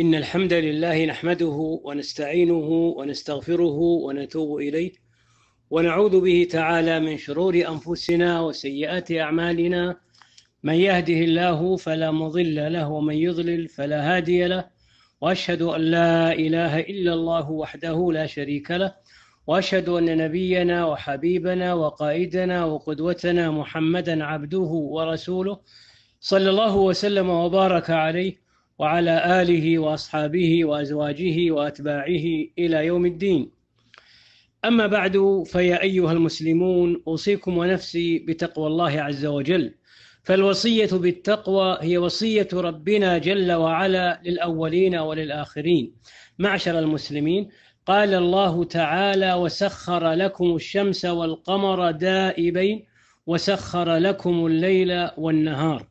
إن الحمد لله نحمده ونستعينه ونستغفره ونتوب إليه ونعوذ به تعالى من شرور أنفسنا وسيئات أعمالنا من يهده الله فلا مضل له ومن يضلل فلا هادي له وأشهد أن لا إله إلا الله وحده لا شريك له وأشهد أن نبينا وحبيبنا وقائدنا وقدوتنا محمدا عبده ورسوله صلى الله وسلم وبارك عليه وعلى آله وأصحابه وأزواجه وأتباعه إلى يوم الدين أما بعد فيا أيها المسلمون أوصيكم ونفسي بتقوى الله عز وجل فالوصية بالتقوى هي وصية ربنا جل وعلا للأولين وللآخرين معشر المسلمين قال الله تعالى وسخر لكم الشمس والقمر دائبين وسخر لكم الليل والنهار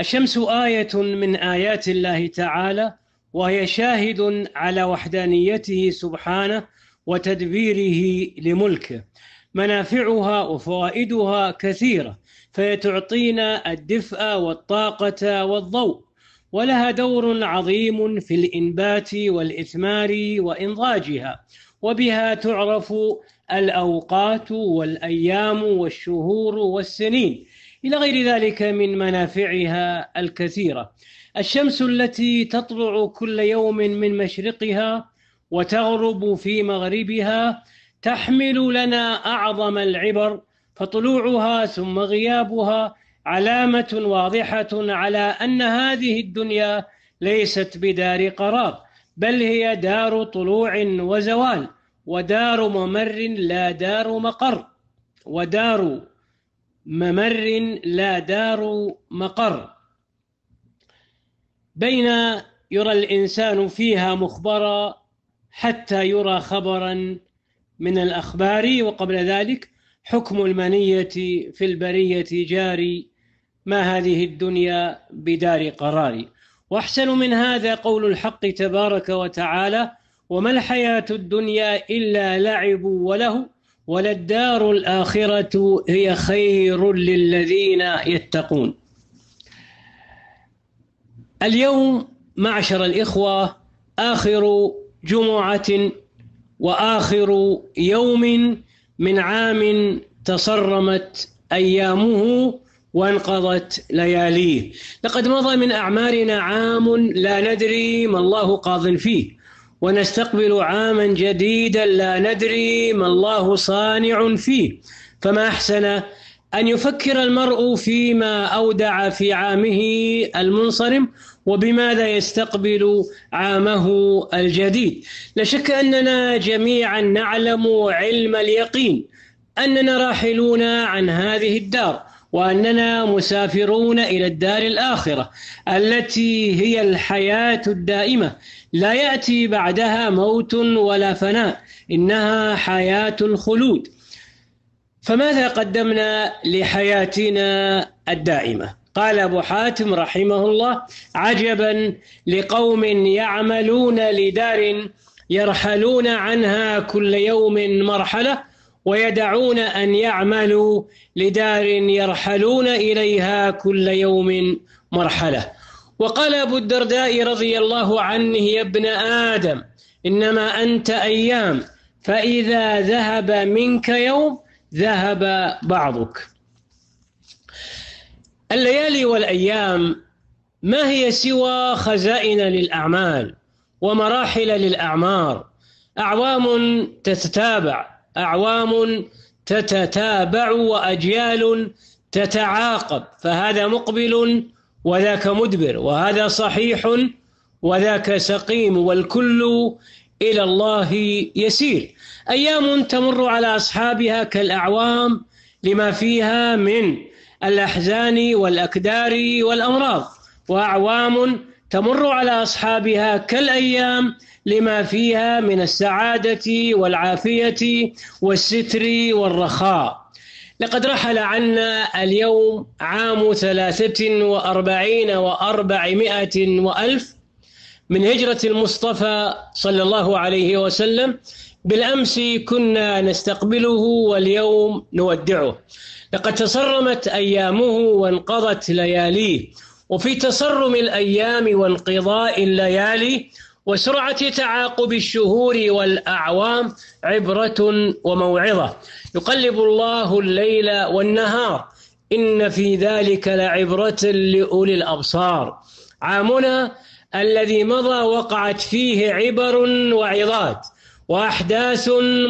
الشمس آية من آيات الله تعالى وهي شاهد على وحدانيته سبحانه وتدبيره لملكه منافعها وفوائدها كثيرة فهي تعطينا الدفء والطاقة والضوء ولها دور عظيم في الإنبات والإثمار وإنضاجها وبها تعرف الأوقات والأيام والشهور والسنين إلى غير ذلك من منافعها الكثيرة الشمس التي تطلع كل يوم من مشرقها وتغرب في مغربها تحمل لنا أعظم العبر فطلوعها ثم غيابها علامة واضحة على أن هذه الدنيا ليست بدار قرار بل هي دار طلوع وزوال ودار ممر لا دار مقر ودار ممر لا دار مقر بين يرى الإنسان فيها مخبرا حتى يرى خبرا من الأخبار وقبل ذلك حكم المنية في البرية جاري ما هذه الدنيا بدار قرار وأحسن من هذا قول الحق تبارك وتعالى وما الحياة الدنيا إلا لعب وله وللدار الآخرة هي خير للذين يتقون اليوم معشر الإخوة آخر جمعة وآخر يوم من عام تصرمت أيامه وانقضت لياليه لقد مضى من أعمارنا عام لا ندري ما الله قاض فيه ونستقبل عاما جديدا لا ندري ما الله صانع فيه فما احسن ان يفكر المرء فيما اودع في عامه المنصرم وبماذا يستقبل عامه الجديد لا شك اننا جميعا نعلم علم اليقين اننا راحلون عن هذه الدار وأننا مسافرون إلى الدار الآخرة التي هي الحياة الدائمة لا يأتي بعدها موت ولا فناء إنها حياة الخلود فماذا قدمنا لحياتنا الدائمة؟ قال أبو حاتم رحمه الله عجبا لقوم يعملون لدار يرحلون عنها كل يوم مرحلة ويدعون أن يعملوا لدار يرحلون إليها كل يوم مرحلة وقال أبو الدرداء رضي الله عنه يا ابن آدم إنما أنت أيام فإذا ذهب منك يوم ذهب بعضك الليالي والأيام ما هي سوى خزائن للأعمال ومراحل للأعمار أعوام تتتابع أعوام تتتابع وأجيال تتعاقب فهذا مقبل وذاك مدبر وهذا صحيح وذاك سقيم والكل إلى الله يسير أيام تمر على أصحابها كالأعوام لما فيها من الأحزان والأكدار والأمراض وأعوام تمر على أصحابها كالأيام لما فيها من السعادة والعافية والستر والرخاء لقد رحل عنا اليوم عام ثلاثة وأربعين وأربعمائة وألف من هجرة المصطفى صلى الله عليه وسلم بالأمس كنا نستقبله واليوم نودعه لقد تصرمت أيامه وانقضت لياليه وفي تصرم الأيام وانقضاء الليالي وسرعة تعاقب الشهور والأعوام عبرة وموعظة يقلب الله الليل والنهار إن في ذلك لعبرة لأولي الأبصار عامنا الذي مضى وقعت فيه عبر وعظات وأحداث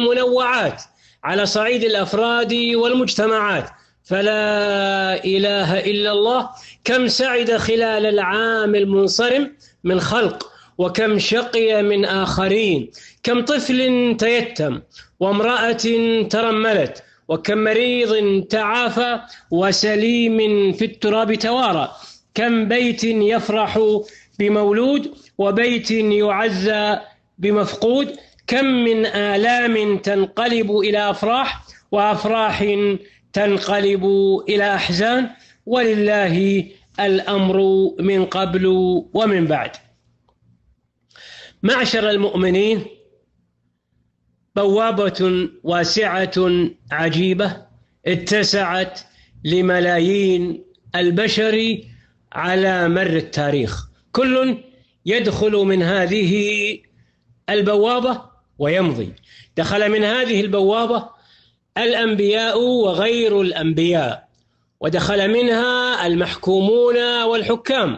منوعات على صعيد الأفراد والمجتمعات فلا إله إلا الله كم سعد خلال العام المنصرم من خلق وكم شقي من آخرين كم طفل تيتم وامرأة ترملت وكم مريض تعافى وسليم في التراب توارى كم بيت يفرح بمولود وبيت يعزى بمفقود كم من آلام تنقلب إلى أفراح وأفراح تنقلب إلى أحزان ولله الأمر من قبل ومن بعد معشر المؤمنين بوابة واسعة عجيبة اتسعت لملايين البشر على مر التاريخ كل يدخل من هذه البوابة ويمضي دخل من هذه البوابة الأنبياء وغير الأنبياء ودخل منها المحكومون والحكام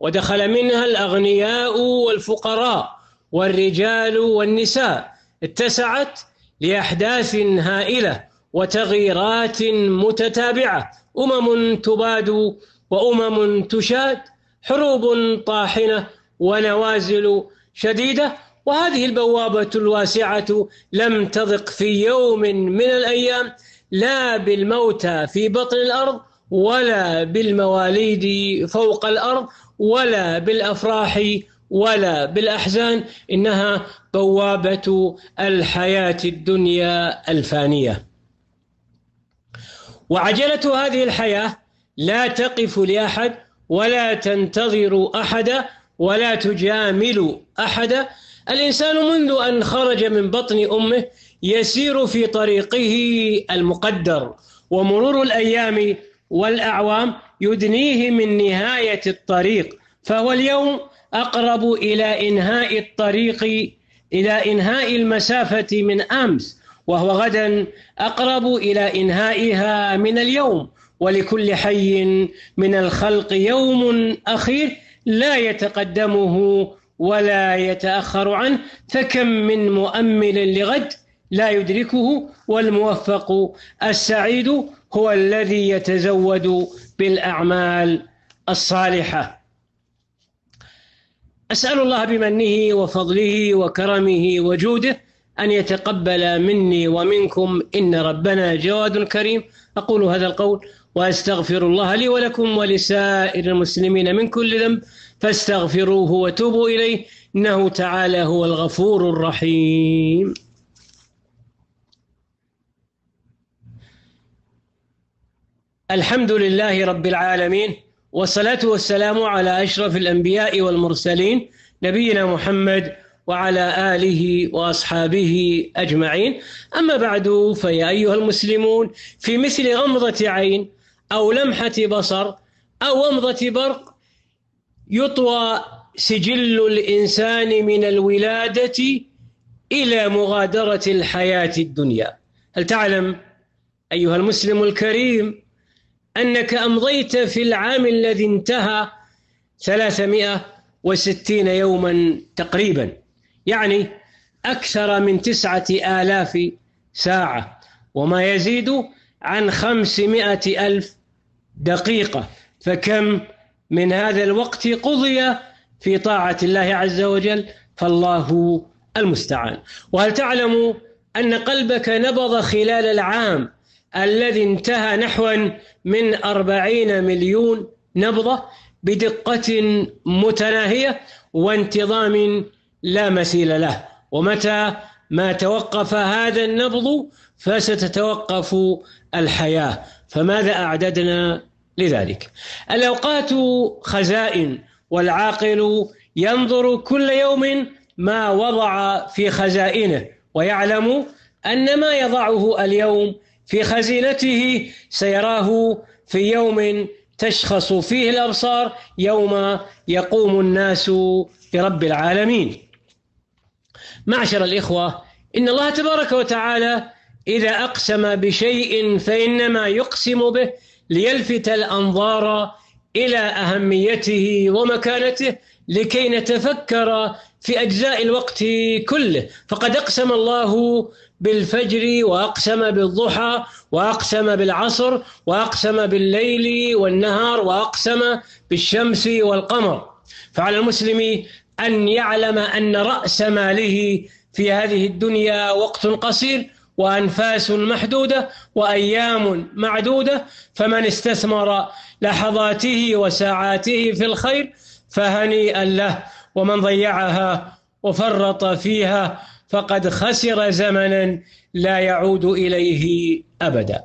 ودخل منها الأغنياء والفقراء والرجال والنساء اتسعت لأحداث هائلة وتغييرات متتابعة أمم تباد وأمم تشاد حروب طاحنة ونوازل شديدة وهذه البوابة الواسعة لم تضق في يوم من الأيام لا بالموتى في بطن الأرض ولا بالمواليد فوق الأرض ولا بالأفراح ولا بالأحزان إنها بوابة الحياة الدنيا الفانية وعجلة هذه الحياة لا تقف لأحد ولا تنتظر أحدا ولا تجامل أحدا الإنسان منذ أن خرج من بطن أمه يسير في طريقه المقدر ومرور الأيام والأعوام يدنيه من نهاية الطريق فهو اليوم أقرب إلى إنهاء الطريق إلى إنهاء المسافة من أمس وهو غدا أقرب إلى إنهائها من اليوم ولكل حي من الخلق يوم أخير لا يتقدمه ولا يتأخر عنه فكم من مؤمل لغد لا يدركه والموفق السعيد هو الذي يتزود بالأعمال الصالحة أسأل الله بمنه وفضله وكرمه وجوده أن يتقبل مني ومنكم إن ربنا جواد كريم أقول هذا القول وأستغفر الله لي ولكم ولسائر المسلمين من كل ذنب فاستغفروه وتوبوا إليه إنه تعالى هو الغفور الرحيم الحمد لله رب العالمين والصلاة والسلام على أشرف الأنبياء والمرسلين نبينا محمد وعلى آله وأصحابه أجمعين أما بعد فيا أيها المسلمون في مثل غمضة عين أو لمحة بصر أو ومضة برق يطوى سجل الإنسان من الولادة إلى مغادرة الحياة الدنيا هل تعلم أيها المسلم الكريم أنك أمضيت في العام الذي انتهى 360 يوما تقريبا يعني أكثر من تسعة آلاف ساعة وما يزيد عن خمسمائة ألف دقيقة فكم من هذا الوقت قضي في طاعة الله عز وجل فالله المستعان وهل تعلم أن قلبك نبض خلال العام الذي انتهى نحوا من أربعين مليون نبضة بدقة متناهية وانتظام لا مثيل له ومتى ما توقف هذا النبض فستتوقف الحياة فماذا أعددنا لذلك الأوقات خزائن والعاقل ينظر كل يوم ما وضع في خزائنه ويعلم أن ما يضعه اليوم في خزينته سيراه في يوم تشخص فيه الأبصار يوم يقوم الناس برب العالمين معشر الإخوة إن الله تبارك وتعالى إذا أقسم بشيء فإنما يقسم به ليلفت الأنظار إلى أهميته ومكانته لكي نتفكر في أجزاء الوقت كله فقد أقسم الله بالفجر وأقسم بالضحى وأقسم بالعصر وأقسم بالليل والنهار وأقسم بالشمس والقمر فعلى المسلم أن يعلم أن رأس ماله في هذه الدنيا وقت قصير وأنفاس محدودة وأيام معدودة فمن استثمر لحظاته وساعاته في الخير فهنيئا له ومن ضيعها وفرط فيها فقد خسر زمنا لا يعود إليه أبدا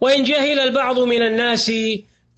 وإن جهل البعض من الناس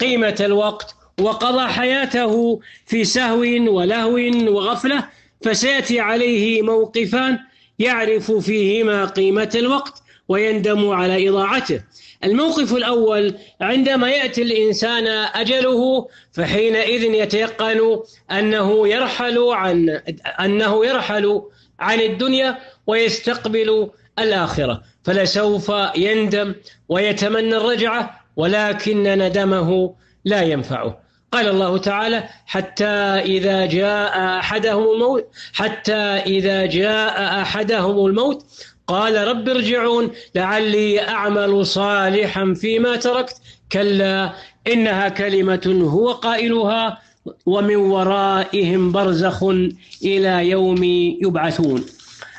قيمة الوقت وقضى حياته في سهو ولهو وغفلة فسيأتي عليه موقفان يعرف فيهما قيمة الوقت ويندم على إضاعته الموقف الأول عندما يأتي الإنسان أجله فحينئذ يتيقن أنه يرحل عن أنه يرحل عن الدنيا ويستقبل الآخرة فلسوف يندم ويتمنى الرجعة ولكن ندمه لا ينفعه قال الله تعالى حتى إذا جاء أحدهم الموت حتى إذا جاء أحدهم الموت قال رب ارجعون لعلي أعمل صالحا فيما تركت كلا إنها كلمة هو قائلها ومن ورائهم برزخ إلى يوم يبعثون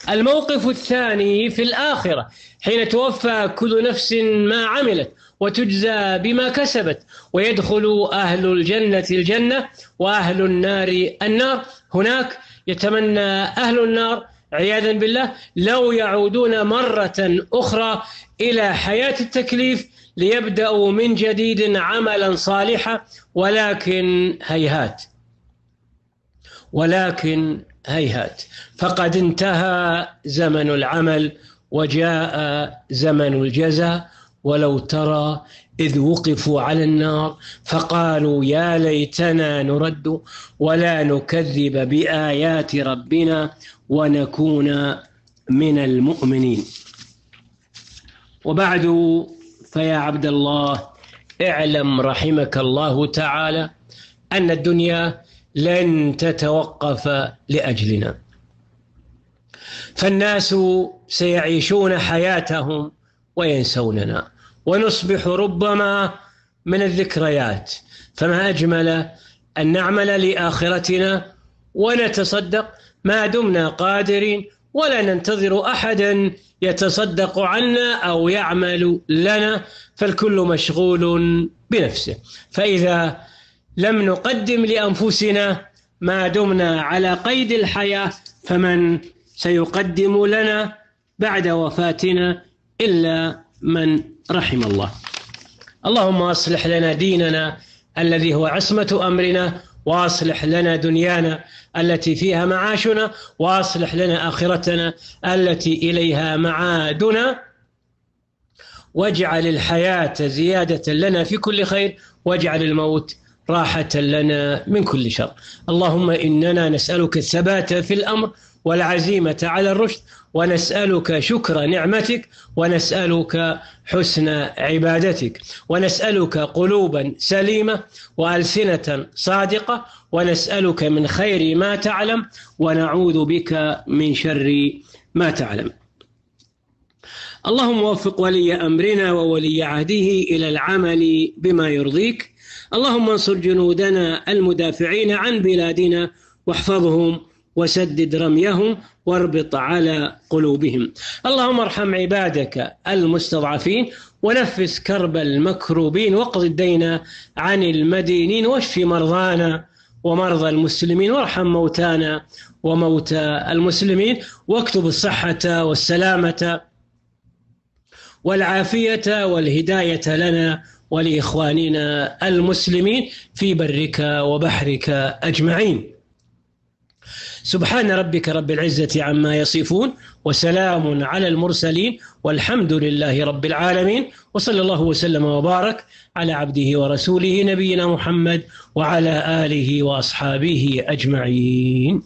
الموقف الثاني في الآخرة حين توفى كل نفس ما عملت وتجزى بما كسبت ويدخل أهل الجنة الجنة وأهل النار النار هناك يتمنى أهل النار عياذا بالله لو يعودون مرة أخرى إلى حياة التكليف ليبدأوا من جديد عملا صالحا ولكن هيهات ولكن هيهات فقد انتهى زمن العمل وجاء زمن الجزاء ولو ترى إذ وقفوا على النار فقالوا يا ليتنا نرد ولا نكذب بآيات ربنا ونكون من المؤمنين وبعد فيا عبد الله اعلم رحمك الله تعالى أن الدنيا لن تتوقف لأجلنا فالناس سيعيشون حياتهم وينسوننا ونصبح ربما من الذكريات فما أجمل أن نعمل لآخرتنا ونتصدق ما دمنا قادرين ولا ننتظر أحدا يتصدق عنا أو يعمل لنا فالكل مشغول بنفسه فإذا لم نقدم لأنفسنا ما دمنا على قيد الحياة فمن سيقدم لنا بعد وفاتنا إلا من رحم الله اللهم اصلح لنا ديننا الذي هو عصمة أمرنا واصلح لنا دنيانا التي فيها معاشنا واصلح لنا آخرتنا التي إليها معادنا واجعل الحياة زيادة لنا في كل خير واجعل الموت راحة لنا من كل شر اللهم إننا نسألك الثبات في الأمر والعزيمة على الرشد ونسألك شكر نعمتك ونسألك حسن عبادتك ونسألك قلوبا سليمة وألسنة صادقة ونسألك من خير ما تعلم ونعوذ بك من شر ما تعلم اللهم وفق ولي أمرنا وولي عهده إلى العمل بما يرضيك اللهم انصر جنودنا المدافعين عن بلادنا واحفظهم وسدد رميهم واربط على قلوبهم اللهم ارحم عبادك المستضعفين ونفس كرب المكروبين واقض الدين عن المدينين واشف مرضانا ومرضى المسلمين وارحم موتانا وموتى المسلمين واكتب الصحة والسلامة والعافية والهداية لنا ولإخواننا المسلمين في برك وبحرك أجمعين سبحان ربك رب العزة عما يصفون وسلام على المرسلين والحمد لله رب العالمين وصلى الله وسلم وبارك على عبده ورسوله نبينا محمد وعلى آله وأصحابه أجمعين